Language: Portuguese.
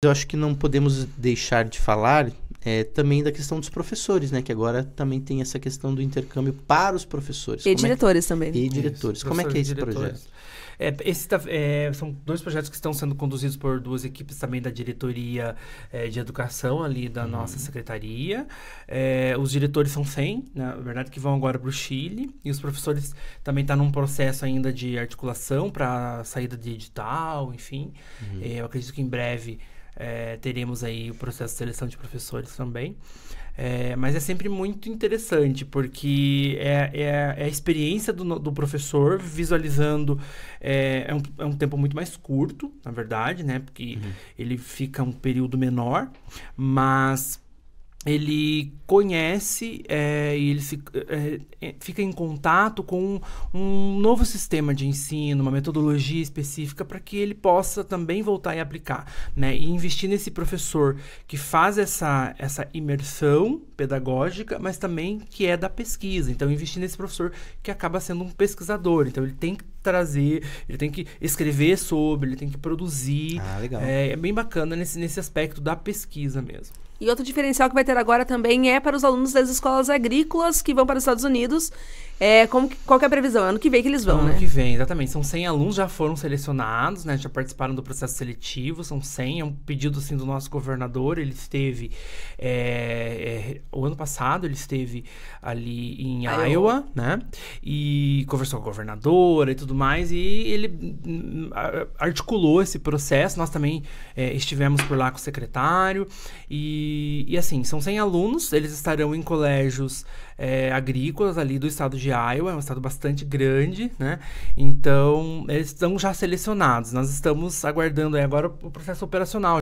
eu acho que não podemos deixar de falar é, também da questão dos professores, né? Que agora também tem essa questão do intercâmbio para os professores. E Como diretores é que... também. E diretores. Isso, Como é que é esse projeto? É, esse tá, é, são dois projetos que estão sendo conduzidos por duas equipes também da diretoria é, de educação ali da uhum. nossa secretaria. É, os diretores são 100, né, na verdade, que vão agora para o Chile. E os professores também estão tá num processo ainda de articulação para saída de edital, enfim. Uhum. É, eu acredito que em breve é, teremos aí o processo de seleção de professores também. É, mas é sempre muito interessante, porque é, é, é a experiência do, do professor visualizando. É, é, um, é um tempo muito mais curto, na verdade, né? Porque uhum. ele fica um período menor, mas ele conhece é, e ele se, é, é, fica em contato com um novo sistema de ensino, uma metodologia específica para que ele possa também voltar e aplicar, né? E investir nesse professor que faz essa, essa imersão pedagógica, mas também que é da pesquisa. Então, investir nesse professor que acaba sendo um pesquisador. Então, ele tem que trazer, ele tem que escrever sobre, ele tem que produzir. Ah, legal. É, é bem bacana nesse, nesse aspecto da pesquisa mesmo. E outro diferencial que vai ter agora também é para os alunos das escolas agrícolas que vão para os Estados Unidos é, como que, qual que é a previsão? Ano que vem que eles vão, ano né? Ano que vem, exatamente. São 100 alunos, já foram selecionados, né? Já participaram do processo seletivo, são 100. É um pedido, assim, do nosso governador. Ele esteve... É, é, o ano passado, ele esteve ali em Iowa, Iowa, né? E conversou com a governadora e tudo mais. E ele hum, articulou esse processo. Nós também é, estivemos por lá com o secretário. E, e, assim, são 100 alunos. Eles estarão em colégios é, agrícolas ali do estado de Iowa, é um estado bastante grande, né? Então, eles estão já selecionados. Nós estamos aguardando agora o processo operacional.